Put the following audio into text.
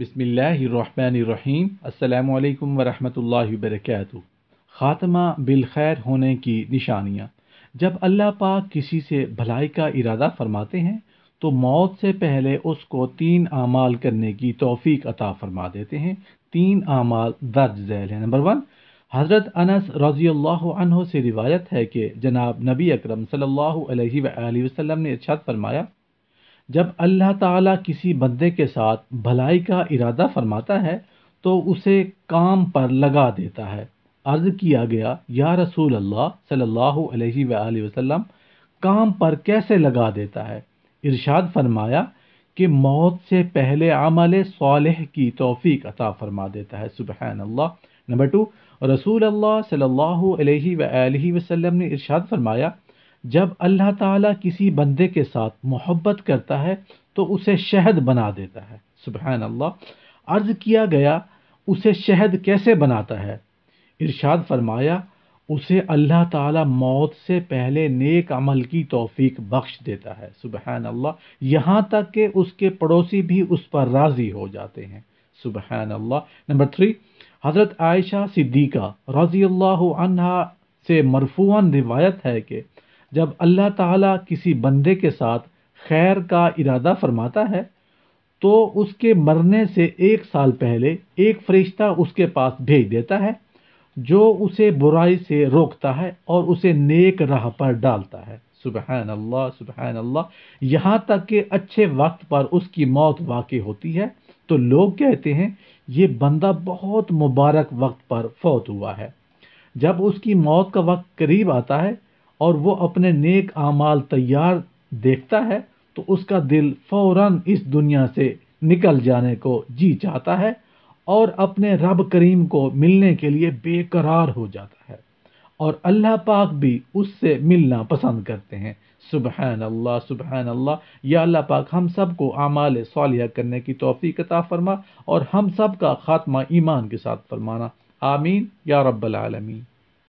بسم اللہ الرحمن الرحیم السلام علیکم ورحمۃ اللہ وبرکاتہ خاتمہ بالخیر ہونے کی نشانیاں جب اللہ پاک کسی سے بھلائی کا ارادہ فرماتے ہیں تو موت سے پہلے اس کو تین اعمال کرنے کی توفیق عطا فرما دیتے ہیں تین اعمال درج ذیل ہیں نمبر ون حضرت انس رضی اللہ عنہ سے روایت ہے کہ جناب نبی اکرم صلی اللہ علیہ وآلہ وسلم نے ارشاد فرمایا جب اللہ تعالیٰ کسی بندے کے ساتھ بھلائی کا ارادہ فرماتا ہے تو اسے کام پر لگا دیتا ہے عرض کیا گیا یا رسول اللہ صلی اللہ علیہ وآلہ وسلم کام پر کیسے لگا دیتا ہے ارشاد فرمایا کہ موت سے پہلے عمل صالح کی توفیق عطا فرما دیتا ہے سبحان اللہ نمبر ٹو رسول اللہ صلی اللہ علیہ وآلہ وسلم نے ارشاد فرمایا جب اللہ تعالیٰ کسی بندے کے ساتھ محبت کرتا ہے تو اسے شہد بنا دیتا ہے سبحان اللہ عرض کیا گیا اسے شہد کیسے بناتا ہے ارشاد فرمایا اسے اللہ تعالیٰ موت سے پہلے نیک عمل کی توفیق بخش دیتا ہے سبحان اللہ یہاں تک کہ اس کے پڑوسی بھی اس پر راضی ہو جاتے ہیں سبحان اللہ نمبر تھری حضرت عائشہ صدیقہ رضی اللہ عنہ سے مرفوعاً روایت ہے کہ جب اللہ تعالیٰ کسی بندے کے ساتھ خیر کا ارادہ فرماتا ہے تو اس کے مرنے سے ایک سال پہلے ایک فرشتہ اس کے پاس بھیج دیتا ہے جو اسے برائی سے روکتا ہے اور اسے نیک راہ پر ڈالتا ہے سبحان اللہ سبحان اللہ یہاں تک کہ اچھے وقت پر اس کی موت واقع ہوتی ہے تو لوگ کہتے ہیں یہ بندہ بہت مبارک وقت پر فوت ہوا ہے جب اس کی موت کا وقت قریب آتا ہے اور وہ اپنے نیک اعمال تیار دیکھتا ہے تو اس کا دل فوراً اس دنیا سے نکل جانے کو جی چاہتا ہے اور اپنے رب کریم کو ملنے کے لیے بے قرار ہو جاتا ہے اور اللہ پاک بھی اس سے ملنا پسند کرتے ہیں سبحان اللہ سبحان اللہ یا اللہ پاک ہم سب کو اعمال صالحہ کرنے کی توفیق عطا فرما اور ہم سب کا خاتمہ ایمان کے ساتھ فرمانا آمین یا رب العالمین